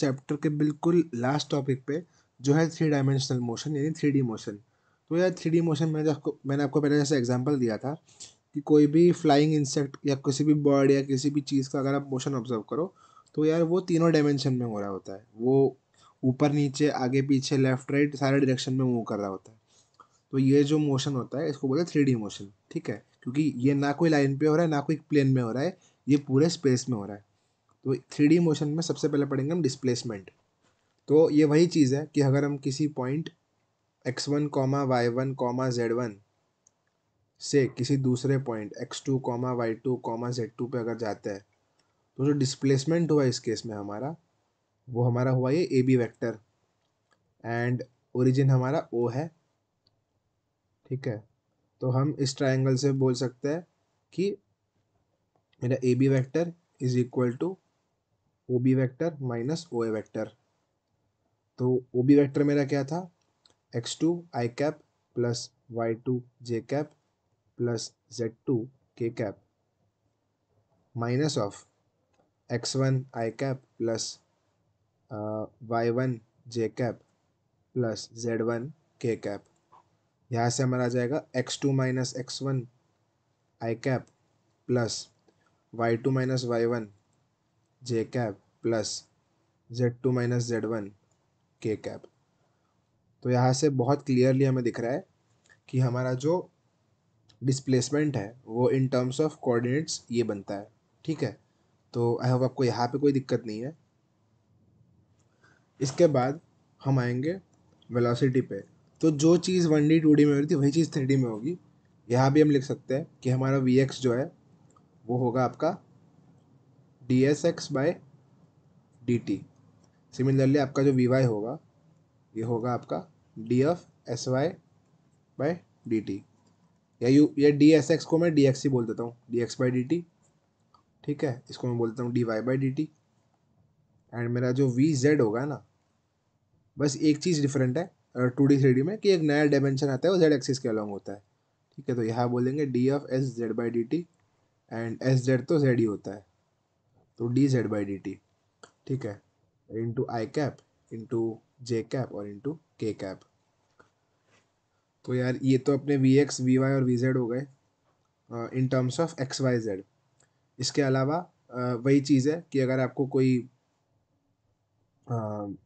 chapter के बिल्कुल last topic पे जो है थ्री डायमेंशनल मोशन यानी थ्री डी मोशन तो यार थ्री डी मोशन मैंने आपको मैंने आपको पहले जैसे एग्जांपल दिया था कि कोई भी फ्लाइंग इंसेक्ट या किसी भी बर्ड या किसी भी चीज़ का अगर आप मोशन ऑब्जर्व करो तो यार वो तीनों डायमेंशन में हो रहा होता है वो ऊपर नीचे आगे पीछे लेफ्ट राइट सारे डायरेक्शन में मूव कर रहा होता है तो ये जो मोशन होता है इसको बोलते हैं थ्री डी मोशन ठीक है क्योंकि ये ना कोई लाइन पे हो रहा है ना कोई प्लेन में हो रहा है ये पूरे स्पेस में हो रहा है तो थ्री मोशन में सबसे पहले पढ़ेंगे हम डिस्प्लेसमेंट तो ये वही चीज़ है कि अगर हम किसी point X one comma Y one comma Z one से किसी दूसरे point X two comma Y two comma Z two पर अगर जाते हैं तो जो डिस्प्लेसमेंट हुआ इस केस में हमारा वो हमारा हुआ ये A B vector and origin हमारा ओ है ठीक है तो हम इस ट्राइंगल से बोल सकते हैं कि मेरा A B vector is equal to O B vector minus O A vector तो ओ बी वैक्टर मेरा क्या था X two I cap plus Y two J cap plus Z two K cap minus of X one I cap plus Y one J cap plus Z one K cap यहाँ से हमारा आ जाएगा X two minus X one I cap plus Y two minus Y one J cap plus Z two minus Z one K cap तो यहाँ से बहुत clearly हमें दिख रहा है कि हमारा जो डिस्प्लेसमेंट है वो इन टर्म्स ऑफ कोऑर्डिनेट्स ये बनता है ठीक है तो आई होप आपको यहाँ पे कोई दिक्कत नहीं है इसके बाद हम आएंगे वेलोसिटी पे तो जो चीज़ वन डी टू डी में हो रही थी वही चीज़ थ्री डी में होगी यहाँ भी हम लिख सकते हैं कि हमारा वी एक्स जो है वो होगा आपका D S X by D T similarly आपका जो वी वाई होगा ये होगा आपका D F S Y by D T या यू या डी एस एक्स को मैं डी एक्स ही बोल देता हूँ D X by D T ठीक है इसको मैं बोलता हूँ D Y by D T and मेरा जो वी जेड होगा ना बस एक चीज़ डिफरेंट है टू डी थ्री डी में कि एक नया डायमेंशन आता है वो जेड एक्सिस के अलॉन्ग होता है ठीक है तो यहाँ बोलेंगे D F S Z by D T and S Z तो जेड ही होता है तो D Z by D T ठीक है into I cap into J cap और इंटू के कैप तो यार ये तो अपने वी एक्स वी वाई और वी जेड हो गए in terms of X Y Z इसके अलावा uh, वही चीज़ है कि अगर आपको कोई uh,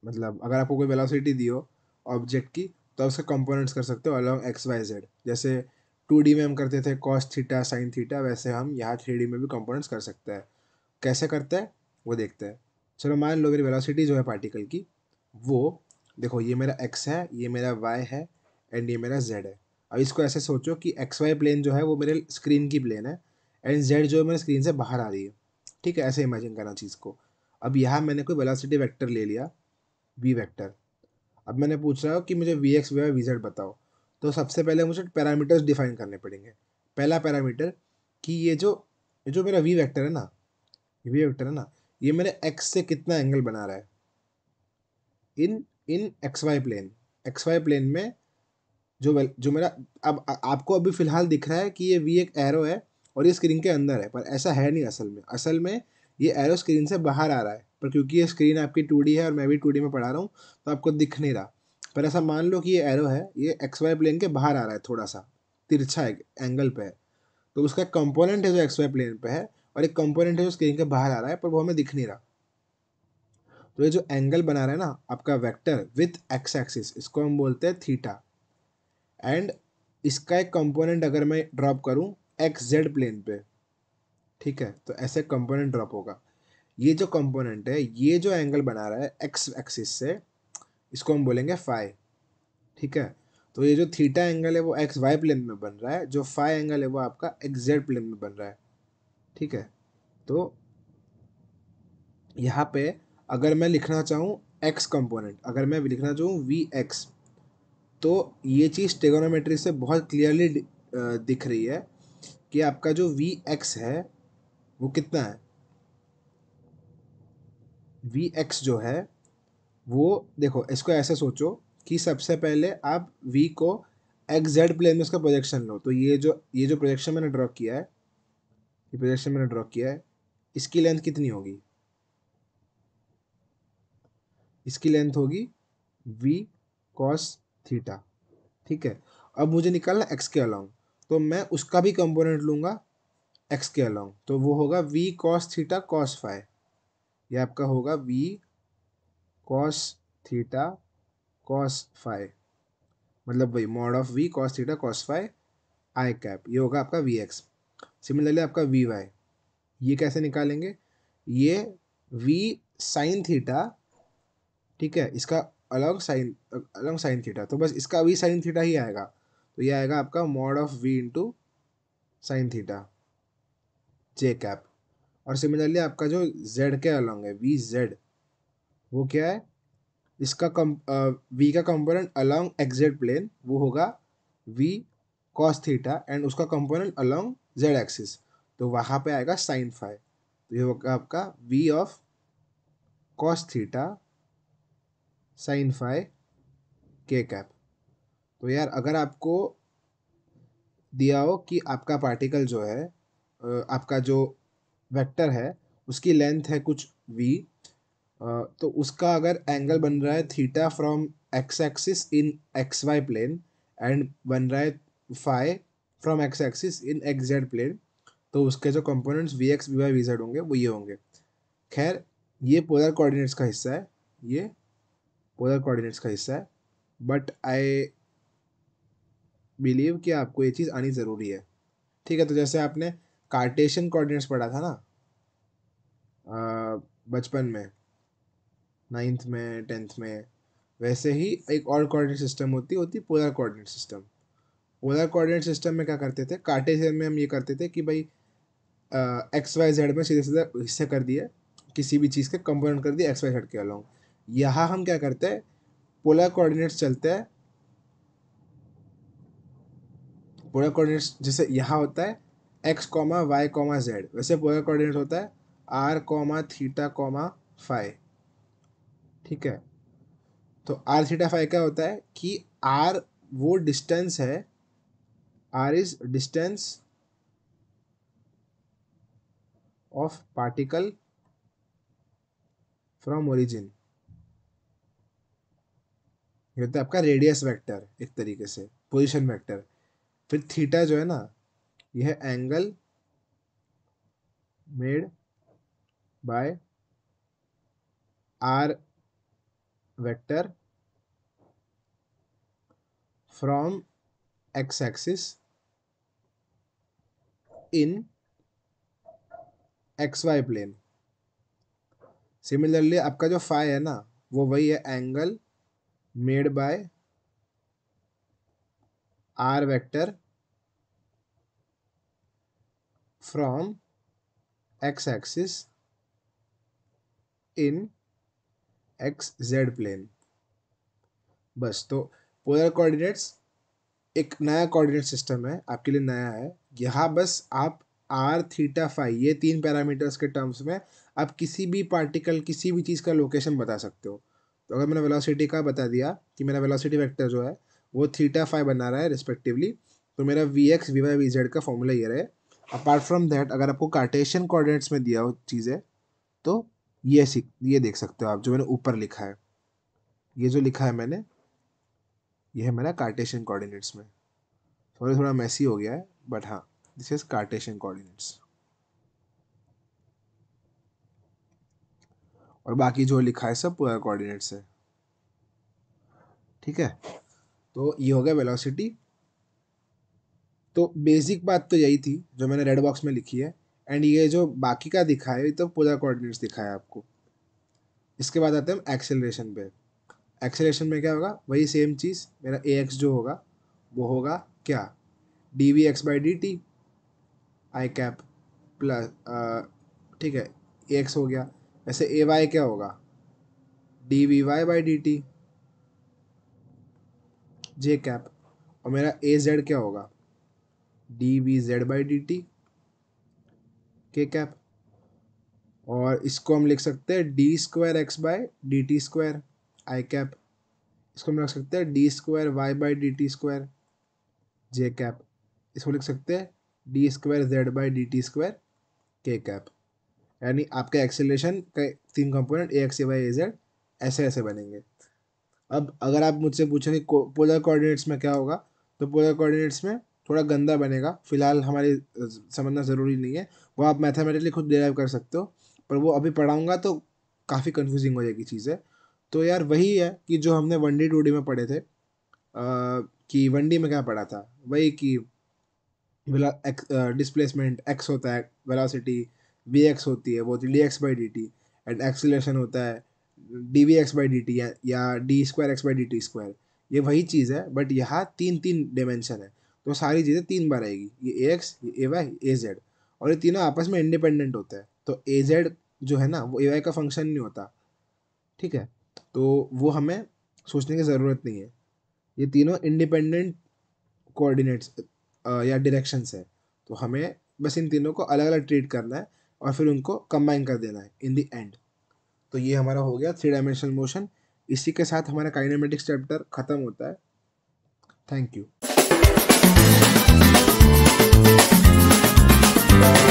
मतलब अगर आपको कोई वेलोसिटी दी हो ऑब्जेक्ट की तो उसके कंपोनेंट्स कर सकते हो अलॉन्ग एक्स वाई जेड जैसे टू डी में हम करते थे कॉस थीटा साइन थीटा वैसे हम यहाँ थ्री डी में भी कंपोनेंट्स कर सकते हैं कैसे करता है वो देखते हैं चलो मान लो मेरी वेलोसिटी जो है पार्टिकल की वो देखो ये मेरा एक्स है ये मेरा वाई है एंड ये मेरा जेड है अब इसको ऐसे सोचो कि एक्स वाई प्लेन जो है वो मेरे स्क्रीन की प्लेन है एंड जेड जो है मेरे स्क्रीन से बाहर आ रही है ठीक है ऐसे इमेजिन करना चीज़ को अब यहाँ मैंने कोई वेलासिटी वैक्टर ले लिया वी वैक्टर अब मैंने पूछ रहा हो कि मुझे वी एक्स वी जेड बताओ तो सबसे पहले मुझे पैरामीटर्स डिफाइन करने पड़ेंगे पहला पैरामीटर कि ये जो जो मेरा वी वैक्टर है ना ये भी वेक्टर है ना ये मैंने एक्स से कितना एंगल बना रहा है in in X Y plane X Y plane में जो वेल जो मेरा अब आ, आपको अभी फ़िलहाल दिख रहा है कि ये वी एक एरो है और ये स्क्रीन के अंदर है पर ऐसा है नहीं असल में असल में ये एरो स्क्रीन से बाहर आ रहा है पर क्योंकि ये स्क्रीन आपकी टू है और मैं भी टू में पढ़ा रहा हूँ तो आपको दिख नहीं रहा पर ऐसा मान लो कि ये एरो है ये एक्स वाई प्लेन के बाहर आ रहा है थोड़ा सा तिरछा एंगल पे है तो उसका कंपोनेंट है जो एक्स वाई प्लेन पे है और एक कंपोनेंट है जो स्क्रीन के बाहर आ रहा है पर वो हमें दिख नहीं रहा तो ये जो एंगल बना रहा है ना आपका वेक्टर विथ एक्स एक्सिस इसको हम बोलते हैं थीटा एंड इसका एक कंपोनेंट अगर मैं ड्रॉप करूं एक्स जेड प्लेन पे ठीक है तो ऐसे कंपोनेंट ड्रॉप होगा ये जो कंपोनेंट है ये जो एंगल बना रहा है एक्स एक्सिस से इसको हम बोलेंगे फाइव ठीक है तो ये जो थीटा एंगल है वो एक्स वाई प्लेन में बन रहा है जो फाइव एंगल है वो आपका एक्स जेड प्लेन में बन रहा है ठीक है तो यहाँ पे अगर मैं लिखना चाहूँ एक्स कंपोनेंट अगर मैं लिखना चाहूँ वी एक्स तो ये चीज़ टेगोनोमेट्री से बहुत क्लियरली दिख रही है कि आपका जो वी एक्स है वो कितना है वी एक्स जो है वो देखो इसको ऐसे सोचो कि सबसे पहले आप वी को एक्स जेड प्लेन में उसका प्रोजेक्शन लो तो ये जो ये जो प्रोजेक्शन मैंने ड्रॉ किया है ये प्रोजेक्शन मैंने ड्रॉ किया है इसकी लेंथ कितनी होगी इसकी लेंथ होगी v cos थीटा ठीक है अब मुझे निकालना x के अलाउंग तो मैं उसका भी कंपोनेंट लूंगा x के अलाउंग तो वो होगा v cos theta cos phi ये आपका होगा v cos theta cos phi मतलब वही mod of v cos theta cos phi I cap ये होगा आपका वी एक्स सिमिलरली आपका वी वाई ये कैसे निकालेंगे ये वी साइन थीटा ठीक है इसका अलग साइन अलग साइन थीटा तो बस इसका वी साइन थीटा ही आएगा तो ये आएगा आपका mod of V into sine theta J cap और सिमिलरली आपका जो जेड के अलॉन्ग है वी जेड वो क्या है इसका कम वी का कंपोनेंट अलॉन्ग एक्जेड प्लेन वो होगा वी कॉस थीटा एंड उसका कंपोनेंट अलॉन्ग जेड एक्सिस तो वहाँ पे आएगा साइन फाइव तो ये होगा आपका V of cos theta sine phi K cap तो यार अगर आपको दिया हो कि आपका पार्टिकल जो है आपका जो वेक्टर है उसकी लेंथ है कुछ वी तो उसका अगर एंगल बन रहा है theta from X axis in X Y plane and बन रहा है phi from X axis in X Z plane तो उसके जो components V X V Y V Z होंगे वो ये होंगे खैर ये पोलर कोऑर्डिनेट्स का हिस्सा है ये पोलर कोऑर्डिनेट्स का हिस्सा है बट आई बिलीव कि आपको ये चीज़ आनी ज़रूरी है ठीक है तो जैसे आपने कार्टेशियन कोऑर्डिनेट्स पढ़ा था ना बचपन में नाइन्थ में टेंथ में वैसे ही एक और कोऑर्डिनेट सिस्टम होती होती polar coordinate system polar coordinate system में क्या करते थे कार्टेशियन में हम ये करते थे कि भाई एक्स वाई जेड में सीधे सीधे हिस्से कर दिए किसी भी चीज़ के कंपोनेंट कर दिए एक्स वाई जेड के अलॉन्ग यहाँ हम क्या करते हैं पोलर कोऑर्डिनेट्स चलते हैं पोलर कोऑर्डिनेट्स जैसे यहाँ होता है X comma Y comma Z वैसे पोलर कोऑर्डिनेट होता है R comma theta comma phi ठीक है तो आर थीटा फाइव क्या होता है कि आर वो डिस्टेंस है r is distance of particle from origin ये होता तो है आपका रेडियस वेक्टर एक तरीके से पोजीशन वेक्टर फिर थीटा जो है ना यह angle made by R vector from X axis in X Y plane similarly आपका जो फाइ है ना वो वही है angle made by R vector from X axis in X Z plane बस तो पोलर कोऑर्डिनेट्स एक नया कोऑर्डिनेट सिस्टम है आपके लिए नया है यहाँ बस आप आर थीटा फाइव ये तीन पैरामीटर्स के टर्म्स में आप किसी भी पार्टिकल किसी भी चीज़ का लोकेशन बता सकते हो तो अगर मैंने वेलोसिटी का बता दिया कि मेरा वेलोसिटी वेक्टर जो है वो थीटा फाइव बना रहा है रिस्पेक्टिवली तो मेरा V X V Y V Z का फॉर्मूला ये रहे अपार्ट फ्रॉम दैट अगर आपको कार्टेशियन कोऑर्डिनेट्स में दिया हो चीज़ें तो ये सीख ये देख सकते हो आप जो मैंने ऊपर लिखा है ये जो लिखा है मैंने ये है मेरा कार्टेशियन कोऑर्डिनेट्स में थोड़ा थोड़ा मैसी हो गया है बट हाँ दिस इज कार्टेशियन कोऑर्डिनेट्स और बाकी जो लिखा है सब पोलर कोऑर्डिनेट्स है ठीक है तो ये हो गया वेलोसिटी तो बेसिक बात तो यही थी जो मैंने रेड बॉक्स में लिखी है एंड ये जो बाकी का दिखा है तो पोलर कोऑर्डिनेट्स दिखा है आपको इसके बाद आते हैं एक्सेलरेशन पे एक्सेलरेशन में क्या होगा वही सेम चीज़ मेरा ए एक्स जो होगा वो होगा क्या D V X by D T I cap plus ठीक है एक्स हो गया वैसे ए वाई क्या होगा D V Y by D T J cap और मेरा ए जेड क्या होगा D V Z by D T K cap और इसको हम लिख सकते हैं D square X by D T square I cap इसको हम लिख सकते हैं D square Y by D T square J cap इसको लिख सकते हैं D square Z by D T square K cap यानी आपके एक्सेलेशन के तीन component A X A Y A Z ऐसे ऐसे बनेंगे अब अगर आप मुझसे पूछें कि पोलर कोऑर्डिनेट्स में क्या होगा तो पोलर कोऑर्डिनेट्स में थोड़ा गंदा बनेगा फिलहाल हमारी समझना ज़रूरी नहीं है वो आप मैथमेटिकली खुद डिराइव कर सकते हो पर वो अभी पढ़ाऊँगा तो काफ़ी कन्फ्यूजिंग हो जाएगी चीज़ें तो यार वही है कि जो हमने वन डी टू डी में पढ़े थे आ, कि वनडी में क्या पढ़ा था वही कि डिस्प्लेसमेंट एक्स होता है वेलोसिटी वी एक्स होती है वो होती है D X by D T and acceleration होता है D V X by D T या D square X by D T square ये वही चीज़ है बट यहाँ तीन तीन डायमेंशन है तो सारी चीज़ें तीन बार आएगी ये ए एक्स ये ए वाई ए जेड और ये तीनों आपस में इंडिपेंडेंट होता है तो ए जेड जो है ना वो ए वाई का फंक्शन नहीं होता ठीक है तो वो हमें सोचने की ज़रूरत नहीं है ये तीनों इंडिपेंडेंट कोऑर्डिनेट्स या डायरेक्शंस है तो हमें बस इन तीनों को अलग अलग ट्रीट करना है और फिर उनको कंबाइन कर देना है इन दी एंड तो ये हमारा हो गया थ्री डायमेंशनल मोशन इसी के साथ हमारा काइनेमेटिक्स चैप्टर ख़त्म होता है थैंक यू